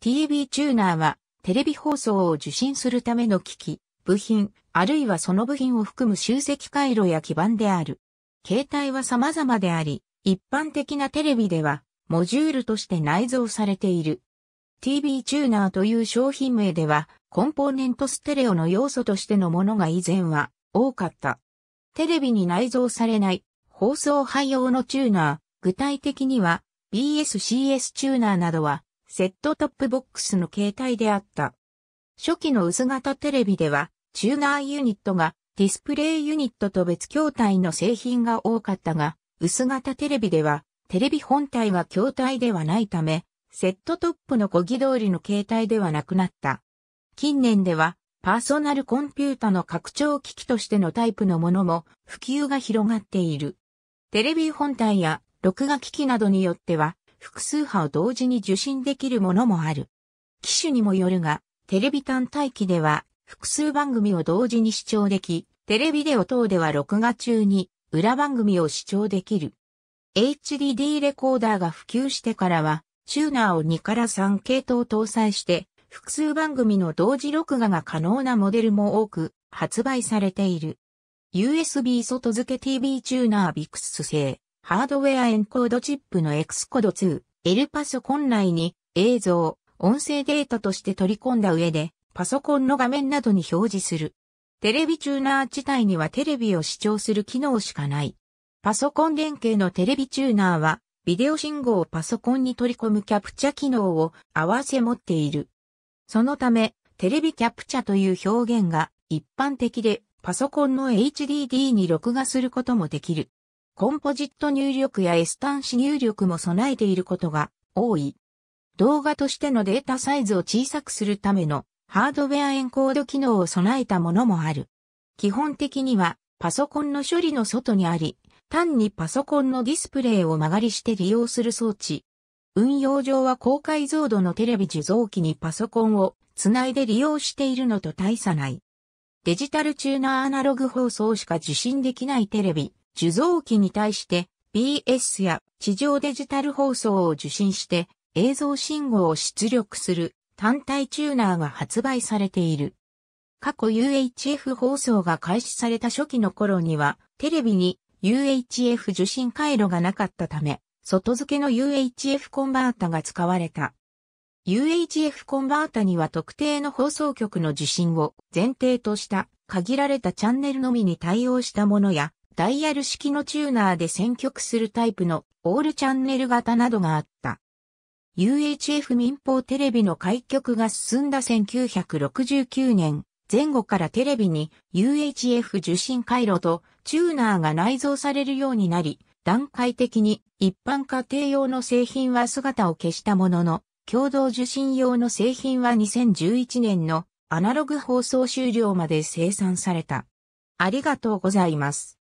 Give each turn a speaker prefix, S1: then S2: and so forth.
S1: TV チューナーはテレビ放送を受信するための機器、部品、あるいはその部品を含む集積回路や基板である。携帯は様々であり、一般的なテレビではモジュールとして内蔵されている。TV チューナーという商品名では、コンポーネントステレオの要素としてのものが以前は多かった。テレビに内蔵されない放送配用のチューナー、具体的には BSCS チューナーなどはセットトップボックスの形態であった。初期の薄型テレビでは、チューナーユニットがディスプレイユニットと別筐体の製品が多かったが、薄型テレビでは、テレビ本体が筐体ではないため、セットトップの小木通りの形態ではなくなった。近年では、パーソナルコンピュータの拡張機器としてのタイプのものも普及が広がっている。テレビ本体や録画機器などによっては、複数波を同時に受信できるものもある。機種にもよるが、テレビ単体機では複数番組を同時に視聴でき、テレビデオ等では録画中に裏番組を視聴できる。HDD レコーダーが普及してからは、チューナーを2から3系統搭載して、複数番組の同時録画が可能なモデルも多く発売されている。USB 外付け TV チューナービクス製。ハードウェアエンコードチップの X コード2、L パソコン内に映像、音声データとして取り込んだ上で、パソコンの画面などに表示する。テレビチューナー自体にはテレビを視聴する機能しかない。パソコン連携のテレビチューナーは、ビデオ信号をパソコンに取り込むキャプチャ機能を合わせ持っている。そのため、テレビキャプチャという表現が一般的で、パソコンの HDD に録画することもできる。コンポジット入力や S 端子入力も備えていることが多い。動画としてのデータサイズを小さくするためのハードウェアエンコード機能を備えたものもある。基本的にはパソコンの処理の外にあり、単にパソコンのディスプレイを間借りして利用する装置。運用上は高解像度のテレビ受像機にパソコンをつないで利用しているのと大差ない。デジタル中のアナログ放送しか受信できないテレビ、受像機に対して BS や地上デジタル放送を受信して映像信号を出力する単体チューナーが発売されている。過去 UHF 放送が開始された初期の頃にはテレビに UHF 受信回路がなかったため、外付けの UHF コンバータが使われた。UHF コンバータには特定の放送局の受信を前提とした限られたチャンネルのみに対応したものやダイヤル式のチューナーで選曲するタイプのオールチャンネル型などがあった。UHF 民放テレビの開局が進んだ1969年前後からテレビに UHF 受信回路とチューナーが内蔵されるようになり、段階的に一般家庭用の製品は姿を消したものの、共同受信用の製品は2011年のアナログ放送終了まで生産された。ありがとうございます。